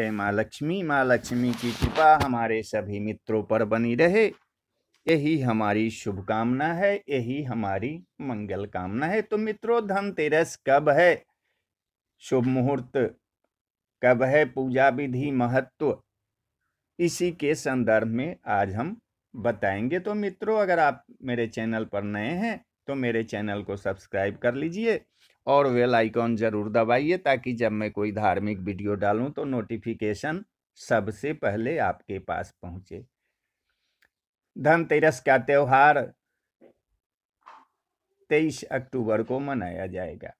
जय माँ लक्ष्मी माँ लक्ष्मी की कृपा हमारे सभी मित्रों पर बनी रहे यही हमारी शुभकामना है यही हमारी मंगल कामना है तो मित्रों धनतेरस कब है शुभ मुहूर्त कब है पूजा विधि महत्व इसी के संदर्भ में आज हम बताएंगे तो मित्रों अगर आप मेरे चैनल पर नए हैं तो मेरे चैनल को सब्सक्राइब कर लीजिए और वेल आइकॉन ज़रूर दबाइए ताकि जब मैं कोई धार्मिक वीडियो डालूं तो नोटिफिकेशन सबसे पहले आपके पास पहुंचे धनतेरस का त्यौहार तेईस अक्टूबर को मनाया जाएगा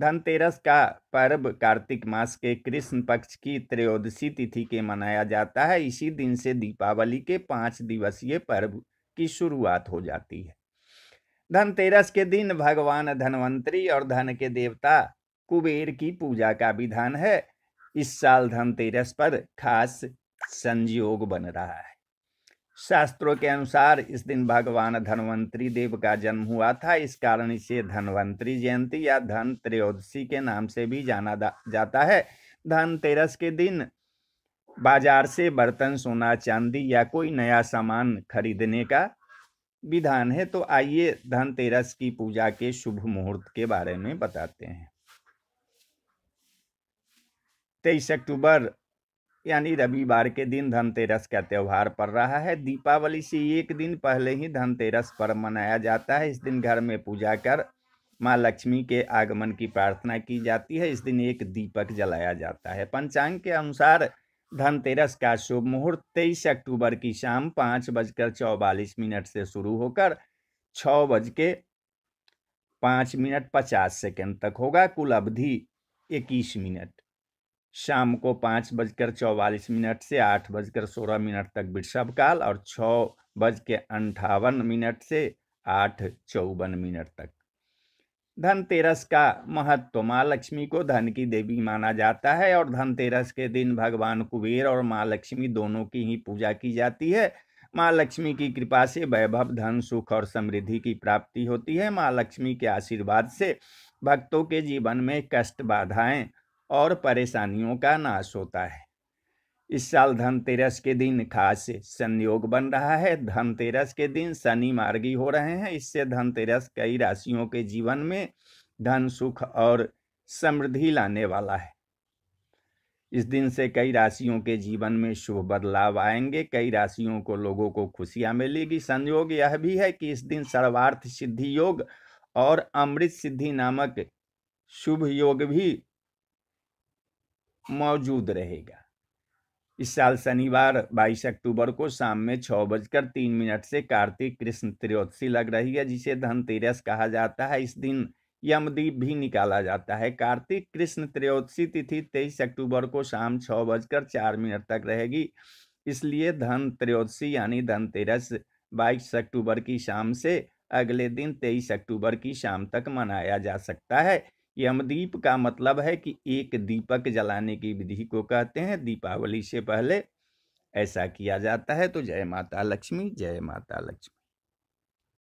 धनतेरस का पर्व कार्तिक मास के कृष्ण पक्ष की त्रयोदशी तिथि के मनाया जाता है इसी दिन से दीपावली के पाँच दिवसीय पर्व की शुरुआत हो जाती है धनतेरस के दिन भगवान धनवंतरी और धन के देवता कुबेर की पूजा का विधान है इस साल धनतेरस पर खास संयोग बन रहा है शास्त्रों के अनुसार इस दिन भगवान धनवंतरी देव का जन्म हुआ था इस कारण इसे धनवंतरी जयंती या धन त्रयोदशी के नाम से भी जाना जाता है धनतेरस के दिन बाजार से बर्तन सोना चांदी या कोई नया सामान खरीदने का विधान है तो आइए धनतेरस की पूजा के शुभ मुहूर्त के बारे में बताते हैं तेईस अक्टूबर यानी रविवार के दिन धनतेरस का त्यौहार पड़ रहा है दीपावली से एक दिन पहले ही धनतेरस पर्व मनाया जाता है इस दिन घर में पूजा कर माँ लक्ष्मी के आगमन की प्रार्थना की जाती है इस दिन एक दीपक जलाया जाता है पंचांग के अनुसार धनतेरस का शुभ मुहूर्त तेईस अक्टूबर की शाम पाँच बजकर चौवालीस मिनट से शुरू होकर छ बज के पाँच मिनट पचास सेकेंड तक होगा कुल अवधि इक्कीस मिनट शाम को पाँच बजकर चौवालीस मिनट से आठ बजकर सोलह मिनट तक वृषभ काल और छ बज के अंठावन मिनट से आठ चौवन मिनट तक धनतेरस का महत्व माँ लक्ष्मी को धन की देवी माना जाता है और धनतेरस के दिन भगवान कुबेर और माँ लक्ष्मी दोनों की ही पूजा की जाती है माँ लक्ष्मी की कृपा से वैभव धन सुख और समृद्धि की प्राप्ति होती है माँ लक्ष्मी के आशीर्वाद से भक्तों के जीवन में कष्ट बाधाएं और परेशानियों का नाश होता है इस साल धनतेरस के दिन खास संयोग बन रहा है धनतेरस के दिन शनि मार्गी हो रहे हैं इससे धनतेरस कई राशियों के जीवन में धन सुख और समृद्धि लाने वाला है इस दिन से कई राशियों के जीवन में शुभ बदलाव आएंगे कई राशियों को लोगों को खुशियां मिलेगी संयोग यह भी है कि इस दिन सर्वार्थ सिद्धि योग और अमृत सिद्धि नामक शुभ योग भी मौजूद रहेगा इस साल शनिवार 22 अक्टूबर को शाम में छः बजकर तीन मिनट से कार्तिक कृष्ण त्रियोदशी लग रही है जिसे धनतेरस कहा जाता है इस दिन यमदीप भी निकाला जाता है कार्तिक कृष्ण त्रियोदशी तिथि तेईस अक्टूबर को शाम छः बजकर चार मिनट तक रहेगी इसलिए धन त्रियोदशी यानी धनतेरस बाईस अक्टूबर की शाम से अगले दिन तेईस अक्टूबर की शाम तक मनाया जा सकता है यमदीप का मतलब है कि एक दीपक जलाने की विधि को कहते हैं दीपावली से पहले ऐसा किया जाता है तो जय माता लक्ष्मी जय माता लक्ष्मी